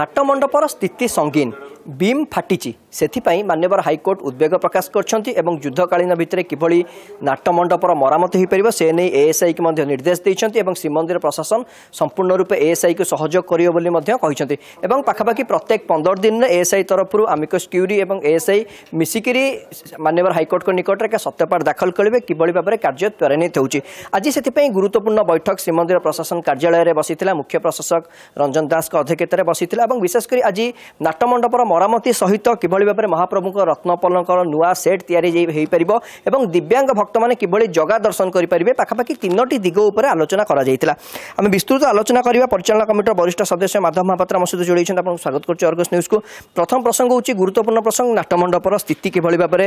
ନାଟମଣ୍ଡପର ସ୍ଥିତି ସଙ୍ଗୀନ ବିମ୍ ଫାଟିଛି ସେଥିପାଇଁ ମାନ୍ୟବର ହାଇକୋର୍ଟ ଉଦ୍ବେଗ ପ୍ରକାଶ କରିଛନ୍ତି ଏବଂ ଯୁଦ୍ଧକାଳୀନ ଭିତରେ କିଭଳି ନାଟମଣ୍ଡପର ମରାମତି ହୋଇପାରିବ ସେ ନେଇ ଏଏସ୍ଆଇକୁ ମଧ୍ୟ ନିର୍ଦ୍ଦେଶ ଦେଇଛନ୍ତି ଏବଂ ଶ୍ରୀମନ୍ଦିର ପ୍ରଶାସନ ସମ୍ପୂର୍ଣ୍ଣ ରୂପେ ଏଏସ୍ଆଇକୁ ସହଯୋଗ କରିବ ବୋଲି ମଧ୍ୟ କହିଛନ୍ତି ଏବଂ ପାଖାପାଖି ପ୍ରତ୍ୟେକ ପନ୍ଦର ଦିନରେ ଏଏସ୍ଆଇ ତରଫରୁ ଆମିକସ୍ କ୍ୟୁରି ଏବଂ ଏଏସ୍ଆଇ ମିଶିକରି ମାନ୍ୟବର ହାଇକୋର୍ଟଙ୍କ ନିକଟରେ ଏକ ସତ୍ୟପାଠ ଦାଖଲ କରିବେ କିଭଳି ଭାବରେ କାର୍ଯ୍ୟ ତ୍ୱରାନ୍ୱିତ ହେଉଛି ଆଜି ସେଥିପାଇଁ ଗୁରୁତ୍ୱପୂର୍ଣ୍ଣ ବୈଠକ ଶ୍ରୀମନ୍ଦିର ପ୍ରଶାସନ କାର୍ଯ୍ୟାଳୟରେ ବସିଥିଲା ମୁଖ୍ୟ ପ୍ରଶାସକ ରଞ୍ଜନ ଦାସଙ୍କ ଅଧ୍ୟକ୍ଷତାରେ ବସିଥିଲା ଏବଂ ବିଶେଷ କରି ଆଜି ନାଟମଣ୍ଡପର মৰামতি সহিত কিভৰি ভাৱে মহাপ্ৰভুক ৰত্নপলংকৰ নোৱা ছেট তিয়াৰি পাৰিব দিব্যাংগ ভক্ত মানে কিভৰি জগা দৰ্শন কৰি পাৰিব পাখাপাখি তিনিটি দিগ উপৰি আলোচনা কৰা আমি বিস্তৃত আলোচনা কৰিব পৰিচালনা কমিটিৰ বৰিষ্ঠ সদস্য মাধৱ মহাপাত্ৰ আমাৰ সৈতে যোগাইছে আপোনাক স্বাগত কৰিছো অৰ্গছ নিউজ কু প্ৰথম প্ৰসংগ হ'ল গুৰুত্বপূৰ্ণ প্ৰসংগ নাটমণ্ডপৰ স্থিতি কিভৰি ভাৱে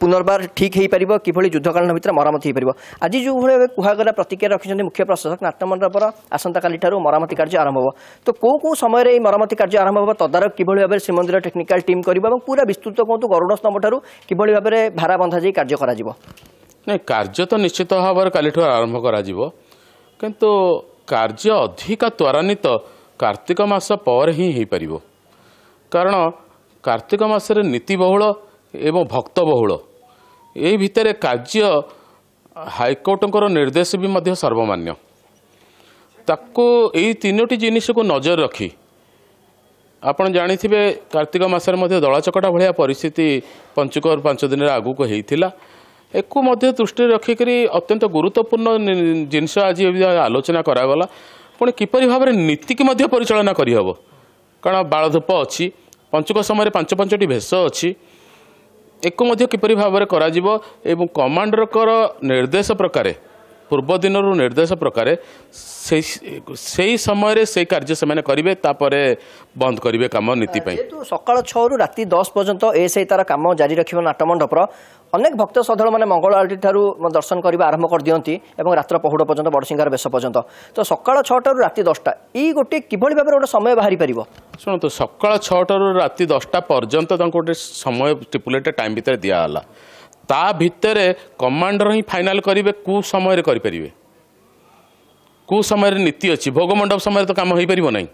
পুনৰবাৰ ঠিক হৈ পাৰিব কিভৰি যুদ্ধকালীন ভিতৰত মৰামতি হৈ পাৰিব আজি যোনভৰি ভাৱে কোৱা গলে প্ৰতিক্ৰিয়া ৰখিছে মুখ্য প্ৰশাসক নাটমণ্ডপৰ আচন্তা কালি ঠাৰু মৰামতি কাৰ্য আৰম্ভ হ'ব তো কোনো কোনো সময়ৰে এই মৰামতি কাৰ্য আৰম্ভ হ'ব তদাৰক কিভৰি ভাৱে ମନ୍ଦିର ଟେକ୍ନିକାଲ ଟିମ୍ କରିବ ଏବଂ ପୁରା ବିସ୍ତୃତ କୁହନ୍ତୁ ଗରୁଡ ସ୍ତମ୍ଭଠାରୁ କିଭଳି ଭାବରେ ଭାରା ବନ୍ଧା ଯାଇ କାର୍ଯ୍ୟ କରାଯିବ ନାଇଁ କାର୍ଯ୍ୟ ତ ନିଶ୍ଚିତ ଭାବରେ କାଲିଠୁ ଆରମ୍ଭ କରାଯିବ କିନ୍ତୁ କାର୍ଯ୍ୟ ଅଧିକ ତ୍ୱରାନ୍ୱିତ କାର୍ତ୍ତିକ ମାସ ପରେ ହିଁ ହୋଇପାରିବ କାରଣ କାର୍ତ୍ତିକ ମାସରେ ନୀତିବହୁଳ ଏବଂ ଭକ୍ତବହୁଳ ଏଇ ଭିତରେ କାର୍ଯ୍ୟ ହାଇକୋର୍ଟଙ୍କର ନିର୍ଦ୍ଦେଶ ବି ମଧ୍ୟ ସର୍ବମାନ୍ୟ ତାକୁ ଏଇ ତିନୋଟି ଜିନିଷକୁ ନଜର ରଖି ଆପଣ ଜାଣିଥିବେ କାର୍ତ୍ତିକ ମାସରେ ମଧ୍ୟ ଦଳାଚକଟା ଭଳିଆ ପରିସ୍ଥିତି ପଞ୍ଚୁକରୁ ପାଞ୍ଚ ଦିନରେ ଆଗକୁ ହୋଇଥିଲା ଏକୁ ମଧ୍ୟ ଦୃଷ୍ଟିରେ ରଖିକରି ଅତ୍ୟନ୍ତ ଗୁରୁତ୍ୱପୂର୍ଣ୍ଣ ଜିନିଷ ଆଜି ଆଲୋଚନା କରାଗଲା ପୁଣି କିପରି ଭାବରେ ନୀତିକି ମଧ୍ୟ ପରିଚାଳନା କରିହେବ କାରଣ ବାଳଧୂପ ଅଛି ପଞ୍ଚୁକ ସମୟରେ ପାଞ୍ଚ ପାଞ୍ଚଟି ଭେଷ ଅଛି ଏକୁ ମଧ୍ୟ କିପରି ଭାବରେ କରାଯିବ ଏବଂ କମାଣ୍ଡରଙ୍କର ନିର୍ଦ୍ଦେଶ ପ୍ରକାରେ ପୂର୍ବଦିନରୁ ନିର୍ଦ୍ଦେଶ ପ୍ରକାରେ ସେଇ ସେଇ ସମୟରେ ସେଇ କାର୍ଯ୍ୟ ସେମାନେ କରିବେ ତାପରେ ବନ୍ଦ କରିବେ କାମ ନୀତି ପାଇଁ ସକାଳ ଛଅରୁ ରାତି ଦଶ ପର୍ଯ୍ୟନ୍ତ ଏ ସେଇ ତାର କାମ ଜାରି ରଖିବ ନାଟମଣ୍ଡପର ଅନେକ ଭକ୍ତ ସଧଳ ମାନେ ମଙ୍ଗଳ ଆଳତିଠାରୁ ଦର୍ଶନ କରିବା ଆରମ୍ଭ କରିଦିଅନ୍ତି ଏବଂ ରାତ୍ର ପହୁଡ଼ ପର୍ଯ୍ୟନ୍ତ ବଡ଼ସିଂହାର ବେଶ ପର୍ଯ୍ୟନ୍ତ ତ ସକାଳ ଛଅଟାରୁ ରାତି ଦଶଟା ଏଇ ଗୋଟିଏ କିଭଳି ଭାବରେ ଗୋଟେ ସମୟ ବାହାରି ପାରିବ ଶୁଣନ୍ତୁ ସକାଳ ଛଅଟାରୁ ରାତି ଦଶଟା ପର୍ଯ୍ୟନ୍ତ ତାଙ୍କୁ ଗୋଟେ ସମୟ ଟିପୁଲେଟେ ଟାଇମ୍ ଭିତରେ ଦିଆହେଲା ତା ଭିତରେ କମାଣ୍ଡର ହିଁ ଫାଇନାଲ୍ କରିବେ କେଉଁ ସମୟରେ କରିପାରିବେ କେଉଁ ସମୟରେ ନୀତି ଅଛି ଭୋଗମଣ୍ଡପ ସମୟରେ ତ କାମ ହୋଇପାରିବ ନାହିଁ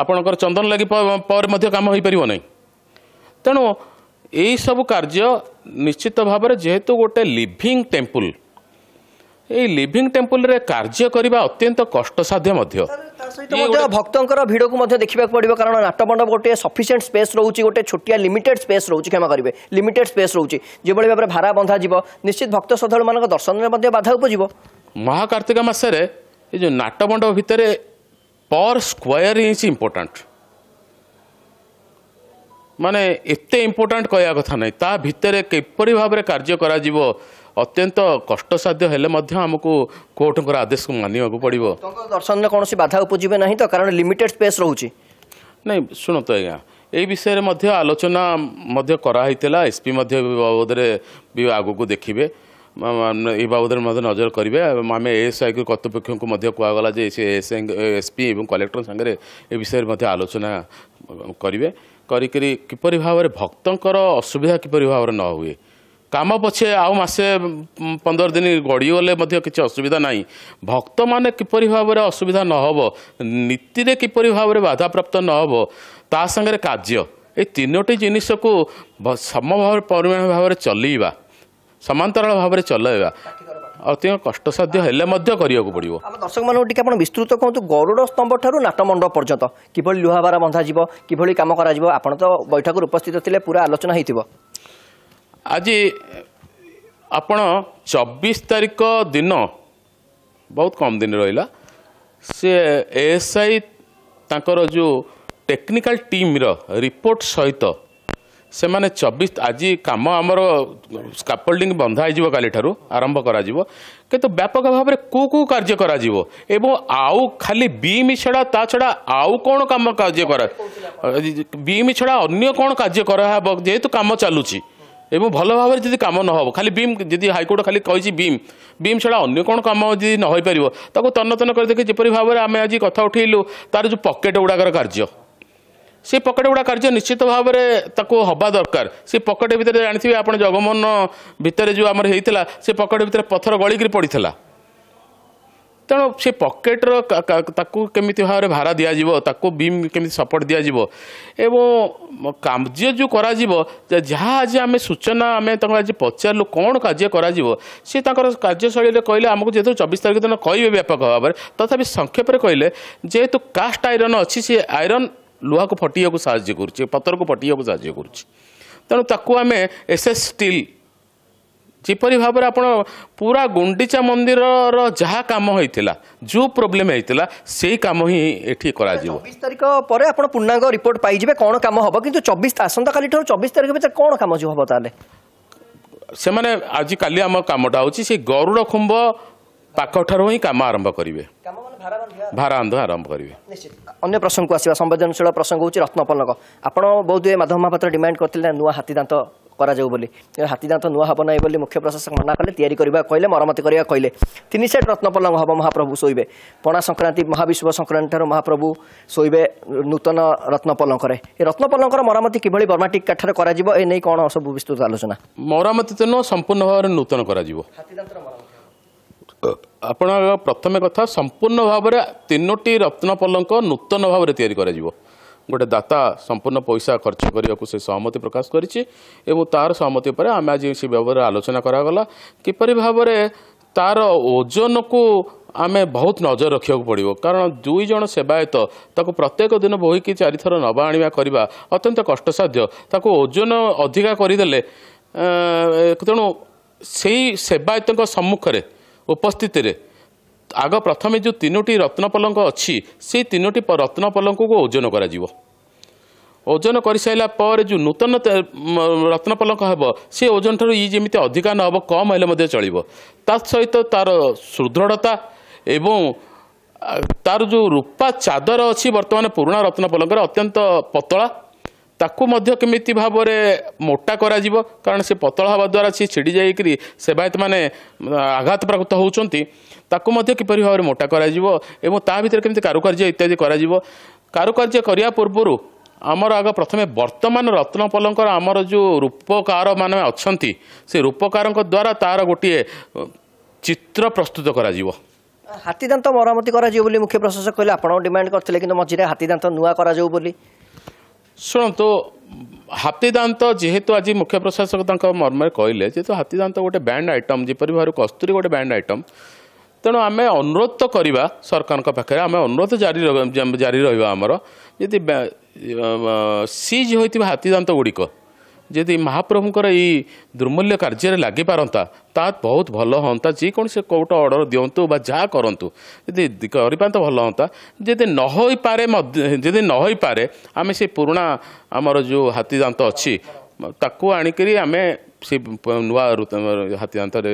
ଆପଣଙ୍କର ଚନ୍ଦନ ଲାଗି ପରେ ମଧ୍ୟ କାମ ହୋଇପାରିବ ନାହିଁ ତେଣୁ ଏହିସବୁ କାର୍ଯ୍ୟ ନିଶ୍ଚିତ ଭାବରେ ଯେହେତୁ ଗୋଟେ ଲିଭିଂ ଟେମ୍ପୁଲ୍ ଏଇ ଲିଭିଂ ଟେମ୍ପୁଲରେ କାର୍ଯ୍ୟ କରିବା ଅତ୍ୟନ୍ତ କଷ୍ଟସାଧ୍ୟ ମଧ୍ୟ ଯେଉଁ ଭକ୍ତଙ୍କର ଭିଡ଼କୁ ମଧ୍ୟ ଦେଖିବାକୁ ପଡ଼ିବ କାରଣ ନାଟମଣ୍ଡପ ଗୋଟିଏ ସଫିସିଏଣ୍ଟ ସ୍ପେସ୍ ରହୁଛି ଗୋଟେ ଛୋଟିଆ ଲିମିଟେଡ୍ ସ୍ପେସ୍ ରହୁଛି କ୍ଷମା କରିବେ ଲିମିଟେଡ୍ ସ୍ପେସ୍ ରହୁଛି ଯେଭଳି ଭାବରେ ଭାରା ବନ୍ଧାଯିବ ନିଶ୍ଚିତ ଭକ୍ତ ଶ୍ରଦ୍ଧାଳୁମାନଙ୍କ ଦର୍ଶନରେ ମଧ୍ୟ ବାଧା ଉପୁଜିବ ମହାକାର୍ତ୍ତିକ ମାସରେ ଏ ଯେଉଁ ନାଟମଣ୍ଡପ ଭିତରେ ପର୍ ସ୍କୋୟାର୍ ଇଞ୍ଚ ଇମ୍ପୋର୍ଟାଣ୍ଟ ମାନେ ଏତେ ଇମ୍ପୋର୍ଟାଣ୍ଟ କହିବା କଥା ନାହିଁ ତା ଭିତରେ କିପରି ଭାବରେ କାର୍ଯ୍ୟ କରାଯିବ ଅତ୍ୟନ୍ତ କଷ୍ଟସାଧ୍ୟ ହେଲେ ମଧ୍ୟ ଆମକୁ କୋର୍ଟଙ୍କର ଆଦେଶକୁ ମାନିବାକୁ ପଡ଼ିବ ଦର୍ଶନରେ କୌଣସି ବାଧା ଉପୁଜିବେ ନାହିଁ ତ କାରଣ ଲିମିଟେଡ୍ ସ୍ପେସ୍ ରହୁଛି ନାଇଁ ଶୁଣନ୍ତୁ ଆଜ୍ଞା ଏହି ବିଷୟରେ ମଧ୍ୟ ଆଲୋଚନା ମଧ୍ୟ କରାହେଇଥିଲା ଏସ୍ପି ମଧ୍ୟ ଏ ବାବଦରେ ବି ଆଗକୁ ଦେଖିବେ ଏ ବାବଦରେ ମଧ୍ୟ ନଜର କରିବେ ଆମେ ଏଏସ୍ଆଇ କର୍ତ୍ତୃପକ୍ଷଙ୍କୁ ମଧ୍ୟ କୁହାଗଲା ଯେ ସେ ଏସ୍ପି ଏବଂ କଲେକ୍ଟରଙ୍କ ସାଙ୍ଗରେ ଏ ବିଷୟରେ ମଧ୍ୟ ଆଲୋଚନା କରିବେ କରିକିରି କିପରି ଭାବରେ ଭକ୍ତଙ୍କର ଅସୁବିଧା କିପରି ଭାବରେ ନ ହୁଏ କାମ ପଛେ ଆଉ ମାସେ ପନ୍ଦର ଦିନ ଗଡ଼ିଗଲେ ମଧ୍ୟ କିଛି ଅସୁବିଧା ନାହିଁ ଭକ୍ତମାନେ କିପରି ଭାବରେ ଅସୁବିଧା ନ ହେବ ନୀତିରେ କିପରି ଭାବରେ ବାଧାପ୍ରାପ୍ତ ନ ହେବ ତା ସାଙ୍ଗରେ କାର୍ଯ୍ୟ ଏ ତିନୋଟି ଜିନିଷକୁ ସମଭାବରେ ପରିମାଣ ଭାବରେ ଚଲେଇବା ସମାନ୍ତରାଳ ଭାବରେ ଚଲେଇବା ଅତି କଷ୍ଟସାଧ୍ୟ ହେଲେ ମଧ୍ୟ କରିବାକୁ ପଡ଼ିବ ଦର୍ଶକମାନଙ୍କୁ ଟିକେ ଆପଣ ବିସ୍ତୃତ କୁହନ୍ତୁ ଗରୁଡ଼ ସ୍ତମ୍ଭ ଠାରୁ ନାଟମଣ୍ଡପ ପର୍ଯ୍ୟନ୍ତ କିଭଳି ଲୁହାବାର ବନ୍ଧାଯିବ କିଭଳି କାମ କରାଯିବ ଆପଣ ତ ବୈଠକରେ ଉପସ୍ଥିତ ଥିଲେ ପୁରା ଆଲୋଚନା ହୋଇଥିବ ଆଜି ଆପଣ ଚବିଶ ତାରିଖ ଦିନ ବହୁତ କମ୍ ଦିନ ରହିଲା ସେ ଏସ୍ ଆଇ ତାଙ୍କର ଯେଉଁ ଟେକ୍ନିକାଲ ଟିମ୍ର ରିପୋର୍ଟ ସହିତ ସେମାନେ ଚବିଶ ଆଜି କାମ ଆମର ସ୍କାପୋଲ୍ଡିଂ ବନ୍ଧା ହୋଇଯିବ କାଲିଠାରୁ ଆରମ୍ଭ କରାଯିବ କିନ୍ତୁ ବ୍ୟାପକ ଭାବରେ କେଉଁ କେଉଁ କାର୍ଯ୍ୟ କରାଯିବ ଏବଂ ଆଉ ଖାଲି ବିମ୍ ଛଡ଼ା ତା ଛଡ଼ା ଆଉ କ'ଣ କାମ କାର୍ଯ୍ୟ କରା ବିମ୍ ଛଡ଼ା ଅନ୍ୟ କ'ଣ କାର୍ଯ୍ୟ କରାହେବ ଯେହେତୁ କାମ ଚାଲୁଛି ଏବଂ ଭଲ ଭାବରେ ଯଦି କାମ ନ ହେବ ଖାଲି ବିମ୍ ଯଦି ହାଇକୋର୍ଟ ଖାଲି କହିଛି ବିମ୍ ବିମ୍ ଛଡ଼ା ଅନ୍ୟ କ'ଣ କାମ ଯଦି ନ ହୋଇପାରିବ ତାକୁ ତନ୍ନତନ କରିଦେଖି ଯେପରି ଭାବରେ ଆମେ ଆଜି କଥା ଉଠାଇଲୁ ତାର ଯେଉଁ ପକେଟ୍ ଗୁଡ଼ାକର କାର୍ଯ୍ୟ ସେ ପକେଟ୍ ଗୁଡ଼ା କାର୍ଯ୍ୟ ନିଶ୍ଚିତ ଭାବରେ ତାକୁ ହେବା ଦରକାର ସେ ପକେଟ୍ ଭିତରେ ଜାଣିଥିବେ ଆପଣ ଜଗମୋହନ ଭିତରେ ଯେଉଁ ଆମର ହେଇଥିଲା ସେ ପକେଟ୍ ଭିତରେ ପଥର ଗଳିକିରି ପଡ଼ିଥିଲା ତେଣୁ ସେ ପକେଟ୍ର ତାକୁ କେମିତି ଭାବରେ ଭାରା ଦିଆଯିବ ତାକୁ ବିମ୍ କେମିତି ସପୋର୍ଟ ଦିଆଯିବ ଏବଂ କାର୍ଯ୍ୟ ଯେଉଁ କରାଯିବ ଯାହା ଆଜି ଆମେ ସୂଚନା ଆମେ ତାଙ୍କୁ ଆଜି ପଚାରିଲୁ କ'ଣ କାର୍ଯ୍ୟ କରାଯିବ ସେ ତାଙ୍କର କାର୍ଯ୍ୟଶୈଳୀରେ କହିଲେ ଆମକୁ ଯେହେତୁ ଚବିଶ ତାରିଖ ଦିନ କହିବେ ବ୍ୟାପକ ଭାବରେ ତଥାପି ସଂକ୍ଷେପରେ କହିଲେ ଯେହେତୁ କାଷ୍ଟ ଆଇରନ୍ ଅଛି ସେ ଆଇରନ୍ ଲୁହାକୁ ଫଟିବାକୁ ସାହାଯ୍ୟ କରୁଛି ପଥରକୁ ଫଟିବାକୁ ସାହାଯ୍ୟ କରୁଛି ତେଣୁ ତାକୁ ଆମେ ଏସ୍ ଏସ୍ ଷ୍ଟିଲ୍ ଯେପରି ଭାବରେ ଆପଣ ପୁରା ଗୁଣ୍ଡିଚା ମନ୍ଦିରର ଯାହା କାମ ହୋଇଥିଲା ଯେଉଁ ପ୍ରୋବ୍ଲେମ୍ ହୋଇଥିଲା ସେଇ କାମ ହିଁ ଏଠି କରାଯିବ ଚବିଶ ତାରିଖ ପରେ ଆପଣ ପୂର୍ଣ୍ଣାଙ୍ଗ ରିପୋର୍ଟ ପାଇଯିବେ କ'ଣ କାମ ହେବ କିନ୍ତୁ ଚବିଶ ଆସନ୍ତାକାଲି ଠାରୁ ଚବିଶ ତାରିଖ ଭିତରେ କ'ଣ କାମ ଯିବ ହେବ ତାହେଲେ ସେମାନେ ଆଜି କାଲି ଆମ କାମଟା ହେଉଛି ସେ ଗରୁଡ଼ ଖୁମ୍ଭ ପାଖଠାରୁ ହିଁ କାମ ଆରମ୍ଭ କରିବେ ଭାରାନ୍ଧ ଆରମ୍ଭ କରିବେ ଅନ୍ୟ ପ୍ରସଙ୍ଗକୁ ଆସିବା ସମ୍ବେଦନଶୀଳ ପ୍ରସଙ୍ଗ ହେଉଛି ରତ୍ନପଲ୍ଲକ ଆପଣ ବୌଦ୍ଧ ମାଧବ ମହାପାତ୍ର ଡିମାଣ୍ଡ କରିଥିଲେ ନୂଆ ହାତୀ ଦାନ୍ତ করা যাও বলে হাতী দাঁত নুয়া হব নাই বলে মুখ্য প্রশাসক মানা কলে তৈরি করা কে মরমতি করা কে তিন সেট রত্নপলঙ্গ হব মহাপ্রভু শোবে পণা সংক্রান্তি মহাবিষ্ণু সংক্রান্তি ঠার মহাপ্রভু শোবে নূতন রত্নপলঙ্কর এই রত্নপলঙ্কর মরামতি কিভাবে বর্মাটিক কাঠে করা যাব এই কোণ সব বিস্তৃত আলোচনা মরামতি তো নয় সম্পূর্ণ ভাবে নূতন করা যাব আপনার প্রথমে কথা সম্পূর্ণ ভাবে তিনোটি রত্নপলঙ্ক নূতন ভাবে তৈরি করা যাব ଗୋଟେ ଦାତା ସମ୍ପୂର୍ଣ୍ଣ ପଇସା ଖର୍ଚ୍ଚ କରିବାକୁ ସେ ସହମତି ପ୍ରକାଶ କରିଛି ଏବଂ ତାର ସହମତି ଉପରେ ଆମେ ଆଜି ସେ ବ୍ୟବହାର ଆଲୋଚନା କରାଗଲା କିପରି ଭାବରେ ତାର ଓଜନକୁ ଆମେ ବହୁତ ନଜର ରଖିବାକୁ ପଡ଼ିବ କାରଣ ଦୁଇ ଜଣ ସେବାୟତ ତାକୁ ପ୍ରତ୍ୟେକ ଦିନ ବୋହିକି ଚାରିଥର ନବା ଆଣିବା କରିବା ଅତ୍ୟନ୍ତ କଷ୍ଟସାଧ୍ୟ ତାକୁ ଓଜନ ଅଧିକା କରିଦେଲେ ତେଣୁ ସେଇ ସେବାୟତଙ୍କ ସମ୍ମୁଖରେ ଉପସ୍ଥିତିରେ ଆଗ ପ୍ରଥମେ ଯେଉଁ ତିନୋଟି ରତ୍ନପଲଙ୍କ ଅଛି ସେଇ ତିନୋଟି ରତ୍ନପଲଙ୍କୁ ଓଜନ କରାଯିବ ଓଜନ କରିସାରିଲା ପରେ ଯେଉଁ ନୂତନ ରତ୍ନପଲଙ୍କ ହେବ ସେ ଓଜନଠାରୁ ଇ ଯେମିତି ଅଧିକା ନ ହେବ କମ୍ ହେଲେ ମଧ୍ୟ ଚଳିବ ତା ସହିତ ତା'ର ସୁଦୃଢ଼ତା ଏବଂ ତା'ର ଯେଉଁ ରୂପା ଚାଦର ଅଛି ବର୍ତ୍ତମାନ ପୁରୁଣା ରତ୍ନପଲଙ୍କର ଅତ୍ୟନ୍ତ ପତଳା ତାକୁ ମଧ୍ୟ କେମିତି ଭାବରେ ମୋଟା କରାଯିବ କାରଣ ସେ ପତଳ ହେବା ଦ୍ୱାରା ସିଏ ଛିଡ଼ି ଯାଇକରି ସେବାୟତମାନେ ଆଘାତପ୍ରାପ୍ତ ହେଉଛନ୍ତି ତାକୁ ମଧ୍ୟ କିପରି ଭାବରେ ମୋଟା କରାଯିବ ଏବଂ ତା ଭିତରେ କେମିତି କାରୁକାର୍ଯ୍ୟ ଇତ୍ୟାଦି କରାଯିବ କାରୁକାର୍ଯ୍ୟ କରିବା ପୂର୍ବରୁ ଆମର ଆଗ ପ୍ରଥମେ ବର୍ତ୍ତମାନ ରତ୍ନପଲଙ୍କର ଆମର ଯେଉଁ ରୂପକାରମାନେ ଅଛନ୍ତି ସେ ରୂପକାରଙ୍କ ଦ୍ୱାରା ତାର ଗୋଟିଏ ଚିତ୍ର ପ୍ରସ୍ତୁତ କରାଯିବ ହାତୀଦାନ୍ତ ମରାମତି କରାଯିବ ବୋଲି ମୁଖ୍ୟ ପ୍ରଶାସକ କହିଲେ ଆପଣ ଡିମାଣ୍ଡ କରିଥିଲେ କିନ୍ତୁ ମଝିରେ ହାତୀଦାନ୍ତ ନୂଆ କରାଯାଉ ବୋଲି ଶୁଣନ୍ତୁ ହାତୀଦାନ୍ତ ଯେହେତୁ ଆଜି ମୁଖ୍ୟ ପ୍ରଶାସକ ତାଙ୍କ ମର୍ମରେ କହିଲେ ଯେହେତୁ ହାତୀଦାନ୍ତ ଗୋଟେ ବ୍ୟାଣ୍ଡ ଆଇଟମ୍ ଯେପରି ଭାବରେ କସ୍ତୁରୀ ଗୋଟେ ବ୍ୟାଣ୍ଡ ଆଇଟମ୍ ତେଣୁ ଆମେ ଅନୁରୋଧ ତ କରିବା ସରକାରଙ୍କ ପାଖରେ ଆମେ ଅନୁରୋଧ ଜାରି ରହିବା ଜାରି ରହିବା ଆମର ଯଦି ସିଜ୍ ହୋଇଥିବା ହାତୀଦାନ୍ତ ଗୁଡ଼ିକ ଯଦି ମହାପ୍ରଭୁଙ୍କର ଏଇ ଦୁର୍ମୂଲ୍ୟ କାର୍ଯ୍ୟରେ ଲାଗିପାରନ୍ତା ତା ବହୁତ ଭଲ ହୁଅନ୍ତା ଯେକୌଣସି କେଉଁଟା ଅର୍ଡ଼ର ଦିଅନ୍ତୁ ବା ଯାହା କରନ୍ତୁ ଯଦି କରିପାରନ୍ତା ଭଲ ହୁଅନ୍ତା ଯଦି ନ ହୋଇପାରେ ଯଦି ନ ହୋଇପାରେ ଆମେ ସେ ପୁରୁଣା ଆମର ଯେଉଁ ହାତୀ ଦାନ୍ତ ଅଛି ତାକୁ ଆଣିକରି ଆମେ ସେ ନୂଆ ହାତୀ ଦାନ୍ତରେ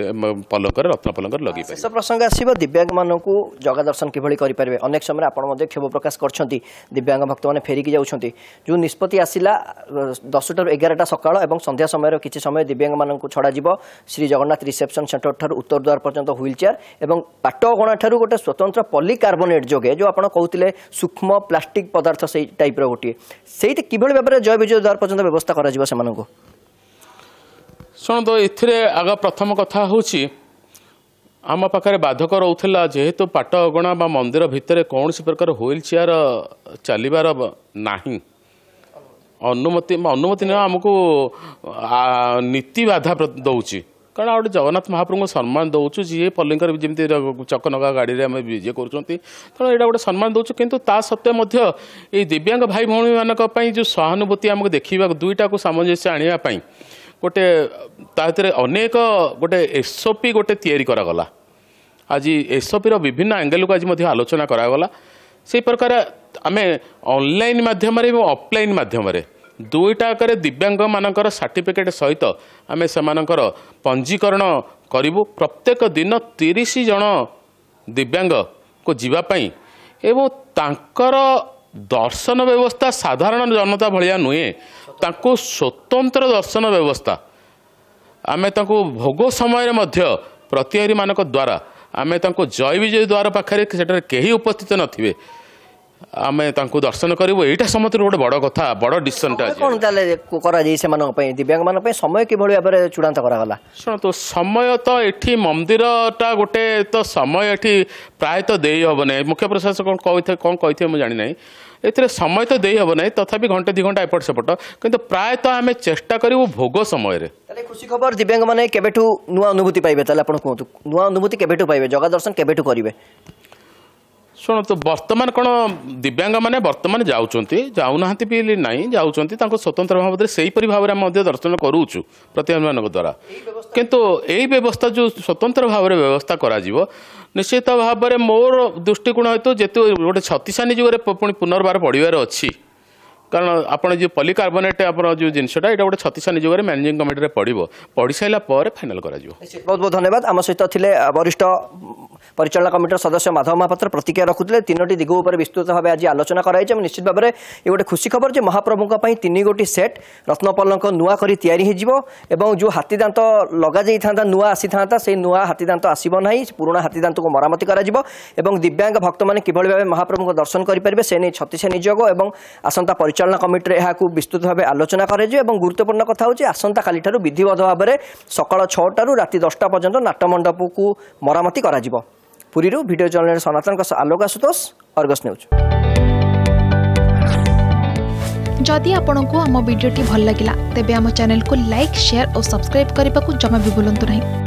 ପଲଙ୍କରେ ରତ୍ନ ପଲଙ୍କରେ ଲଗେଇ ଶେଷ ପ୍ରସଙ୍ଗ ଆସିବ ଦିବ୍ୟାଙ୍ଗମାନଙ୍କୁ ଜଗା ଦର୍ଶନ କିଭଳି କରିପାରିବେ ଅନେକ ସମୟରେ ଆପଣ ମଧ୍ୟ କ୍ଷୋଭ ପ୍ରକାଶ କରିଛନ୍ତି ଦିବ୍ୟାଙ୍ଗ ଭକ୍ତମାନେ ଫେରିକି ଯାଉଛନ୍ତି ଯେଉଁ ନିଷ୍ପତ୍ତି ଆସିଲା ଦଶଟାରୁ ଏଗାରଟା ସକାଳ ଏବଂ ସନ୍ଧ୍ୟା ସମୟରେ କିଛି ସମୟ ଦିବ୍ୟାଙ୍ଗମାନଙ୍କୁ ଛଡ଼ାଯିବ ଶ୍ରୀ ଜଗନ୍ନାଥ ରିସେପ୍ସନ୍ ସେଣ୍ଟରଠାରୁ ଉତ୍ତର ଦ୍ୱାର ପର୍ଯ୍ୟନ୍ତ ହ୍ୱିଲ୍ ଚେୟାର୍ ଏବଂ ପାଟଗଣାଠାରୁ ଗୋଟେ ସ୍ୱତନ୍ତ୍ର ପଲିକାର୍ବୋନେଟ୍ ଯୋଗେ ଯେଉଁ ଆପଣ କହୁଥିଲେ ସୂକ୍ଷ୍ମ ପ୍ଲାଷ୍ଟିକ୍ ପଦାର୍ଥ ସେଇ ଟାଇପ୍ର ଗୋଟିଏ ସେଇଠି କିଭଳି ଭାବରେ ଜୟ ବିଜୟ ଦ୍ୱାର ପର୍ଯ୍ୟନ୍ତ ବ୍ୟବସ୍ଥା କରାଯିବ ସେମାନଙ୍କୁ ଶୁଣନ୍ତୁ ଏଥିରେ ଆଗ ପ୍ରଥମ କଥା ହେଉଛି ଆମ ପାଖରେ ବାଧକ ରହୁଥିଲା ଯେହେତୁ ପାଟ ଅଗଣା ବା ମନ୍ଦିର ଭିତରେ କୌଣସି ପ୍ରକାର ହୁଇଲ୍ ଚେୟାର ଚାଲିବାର ନାହିଁ ଅନୁମତି ଅନୁମତି ନେବା ଆମକୁ ନୀତି ବାଧା ଦେଉଛି କାରଣ ଆଉ ଗୋଟେ ଜଗନ୍ନାଥ ମହାପ୍ରଭୁଙ୍କୁ ସମ୍ମାନ ଦେଉଛୁ ଯିଏ ପଲ୍ଲୀଙ୍କର ଯେମିତି ଚକ ଚକନଗା ଗାଡ଼ିରେ ଆମେ ବିଜେ କରୁଛନ୍ତି ତେଣୁ ଏଇଟା ଗୋଟେ ସମ୍ମାନ ଦେଉଛୁ କିନ୍ତୁ ତା ସତ୍ତ୍ୱେ ମଧ୍ୟ ଏଇ ଦିବ୍ୟାଙ୍ଗ ଭାଇ ଭଉଣୀମାନଙ୍କ ପାଇଁ ଯେଉଁ ସହାନୁଭୂତି ଆମକୁ ଦେଖିବାକୁ ଦୁଇଟାକୁ ସାମଞ୍ଜସ୍ୟ ଆଣିବା ପାଇଁ ଗୋଟେ ତା ଭିତରେ ଅନେକ ଗୋଟେ ଏସ୍ଓପି ଗୋଟେ ତିଆରି କରାଗଲା ଆଜି ଏସ୍ଓପିର ବିଭିନ୍ନ ଆଙ୍ଗେଲକୁ ଆଜି ମଧ୍ୟ ଆଲୋଚନା କରାଗଲା ସେହି ପ୍ରକାର ଆମେ ଅନଲାଇନ୍ ମାଧ୍ୟମରେ ଏବଂ ଅଫ୍ଲାଇନ୍ ମାଧ୍ୟମରେ ଦୁଇଟା ଆକାରରେ ଦିବ୍ୟାଙ୍ଗମାନଙ୍କର ସାର୍ଟିଫିକେଟ୍ ସହିତ ଆମେ ସେମାନଙ୍କର ପଞ୍ଜୀକରଣ କରିବୁ ପ୍ରତ୍ୟେକ ଦିନ ତିରିଶ ଜଣ ଦିବ୍ୟାଙ୍ଗକୁ ଯିବା ପାଇଁ ଏବଂ ତାଙ୍କର ଦର୍ଶନ ବ୍ୟବସ୍ଥା ସାଧାରଣ ଜନତା ଭଳିଆ ନୁହେଁ ତାଙ୍କୁ ସ୍ୱତନ୍ତ୍ର ଦର୍ଶନ ବ୍ୟବସ୍ଥା ଆମେ ତାଙ୍କୁ ଭୋଗ ସମୟରେ ମଧ୍ୟ ପ୍ରତିହାରୀମାନଙ୍କ ଦ୍ୱାରା ଆମେ ତାଙ୍କୁ ଜୟ ବିଜୟ ଦ୍ୱାର ପାଖରେ ସେଠାରେ କେହି ଉପସ୍ଥିତ ନଥିବେ ଆମେ ତାଙ୍କୁ ଦର୍ଶନ କରିବୁ ଏଇଟା ସମସ୍ତରୁ ଗୋଟେ ବଡ କଥା ବଡ ଡିସିସନ କଣ ତାହେଲେ କରାଯାଇ ସେମାନଙ୍କ ପାଇଁ ଦିବ୍ୟାଙ୍ଗ ପାଇଁ ସମୟ କିଭଳି ଭାବରେ ଚୂଡାନ୍ତ କରାଗଲା ଶୁଣନ୍ତୁ ସମୟ ତ ଏଠି ମନ୍ଦିରଟା ଗୋଟେ ତ ସମୟ ଏଠି ପ୍ରାୟତଃ ଦେଇ ହେବ ନାହିଁ ମୁଖ୍ୟ ପ୍ରଶାସକ କ'ଣ କହିଥିବେ କ'ଣ କହିଥିବେ ମୁଁ ଜାଣିନାହିଁ ଏଥିରେ ସମୟ ତ ଦେଇ ହେବ ନାହିଁ ତଥାପି ଘଣ୍ଟେ ଦୁଇ ଘଣ୍ଟା ଏପଟ ସେପଟ କିନ୍ତୁ ପ୍ରାୟତଃ ଆମେ ଚେଷ୍ଟା କରିବୁ ଭୋଗ ସମୟରେ ତାହେଲେ ଖୁସି ଖବର ଦିବ୍ୟାଙ୍ଗମାନେ କେବେଠୁ ନୂଆ ଅନୁଭୂତି ପାଇବେ ତାହେଲେ ଆପଣ କୁହନ୍ତୁ ନୂଆ ଅନୁଭୂତି କେବେଠୁ ପାଇବେ ଜଗା ଦର୍ଶନ କେବେଠୁ କରିବେ ଶୁଣନ୍ତୁ ବର୍ତ୍ତମାନ କ'ଣ ଦିବ୍ୟାଙ୍ଗମାନେ ବର୍ତ୍ତମାନ ଯାଉଛନ୍ତି ଯାଉନାହାନ୍ତି ବୋଲି ନାହିଁ ଯାଉଛନ୍ତି ତାଙ୍କ ସ୍ୱତନ୍ତ୍ର ଭାବରେ ସେହିପରି ଭାବରେ ଆମେ ମଧ୍ୟ ଦର୍ଶନ କରୁଛୁ ପ୍ରତିନିଧିମାନଙ୍କ ଦ୍ୱାରା କିନ୍ତୁ ଏହି ବ୍ୟବସ୍ଥା ଯେଉଁ ସ୍ୱତନ୍ତ୍ର ଭାବରେ ବ୍ୟବସ୍ଥା କରାଯିବ ନିଶ୍ଚିତ ଭାବରେ ମୋର ଦୃଷ୍ଟିକୋଣ ହେତୁ ଯେତେ ଗୋଟେ ଛତିଶାନୀ ଯୁଗରେ ପୁଣି ପୁନର୍ବାର ପଢ଼ିବାର ଅଛି କାରଣ ଆପଣ ଯେଉଁ ପଲିକାର୍ବୋନେଟ୍ ଆପଣ ଯେଉଁ ଜିନିଷଟା ଏଇଟା ଗୋଟେ ଛତିଶା ନିଯୋଗରେ ମ୍ୟାନେଜିଂ କମିଟିରେ ପଡ଼ିବ ପଢ଼ିସାରିଲା ପରେ ଫାଇନାଲ କରାଯିବ ବହୁତ ବହୁତ ଧନ୍ୟବାଦ ଆମ ସହିତ ଥିଲେ ବରିଷ୍ଠ ପରିଚାଳନା କମିଟିର ସଦସ୍ୟ ମାଧବ ମହାପାତ୍ର ପ୍ରତିକ୍ରିୟା ରଖୁଥିଲେ ତିନୋଟି ଦିଗ ଉପରେ ବିସ୍ତୃତ ଭାବେ ଆଜି ଆଲୋଚନା କରାଯାଇଛି ଏବଂ ନିଶ୍ଚିତ ଭାବରେ ଏ ଗୋଟେ ଖୁସି ଖବର ଯେ ମହାପ୍ରଭୁଙ୍କ ପାଇଁ ତିନି ଗୋଟି ସେଟ୍ ରତ୍ନପଲ୍ଲଙ୍କ ନୂଆ କରି ତିଆରି ହୋଇଯିବ ଏବଂ ଯେଉଁ ହାତୀଦାନ୍ତ ଲଗାଯାଇଥାନ୍ତା ନୂଆ ଆସିଥାନ୍ତା ସେହି ନୂଆ ହାତୀଦାନ୍ତ ଆସିବ ନାହିଁ ପୁରୁଣା ହାତୀଦାନ୍ତକୁ ମରାମତି କରାଯିବ ଏବଂ ଦିବ୍ୟାଙ୍ଗ ଭକ୍ତମାନେ କିଭଳି ଭାବେ ମହାପ୍ରଭୁଙ୍କ ଦର୍ଶନ କରିପାରିବେ ସେ ନେଇ ଛତିଶା ନିଯୋଗ ଏବଂ ଆସନ୍ତା ପରିଚୟ ପରିଚାଳନା କମିଟିରେ ଏହାକୁ ବିସ୍ତୃତ ଭାବେ ଆଲୋଚନା କରାଯିବ ଏବଂ ଗୁରୁତ୍ୱପୂର୍ଣ୍ଣ କଥା ହେଉଛି ଆସନ୍ତାକାଲିଠାରୁ ବିଧିବଦ୍ଧ ଭାବରେ ସକାଳ ଛଅଟାରୁ ରାତି ଦଶଟା ପର୍ଯ୍ୟନ୍ତ ନାଟମଣ୍ଡପକୁ ମରାମତି କରାଯିବ ପୁରୀରୁ ଭିଡ଼ିଓ ଜଣାଇ ସନାତନଙ୍କ ସହ ଆଲୋକ ଆଶୁତୋଷ ଅର୍ଗସ ନେଉଛୁ ଯଦି ଆପଣଙ୍କୁ ଆମ ଭିଡ଼ିଓଟି ଭଲ ଲାଗିଲା ତେବେ ଆମ ଚ୍ୟାନେଲକୁ ଲାଇକ୍ ସେୟାର ଓ ସବସ୍କ୍ରାଇବ୍ କରିବାକୁ ଜମା ବି ଭୁଲନ୍ତୁ ନାହିଁ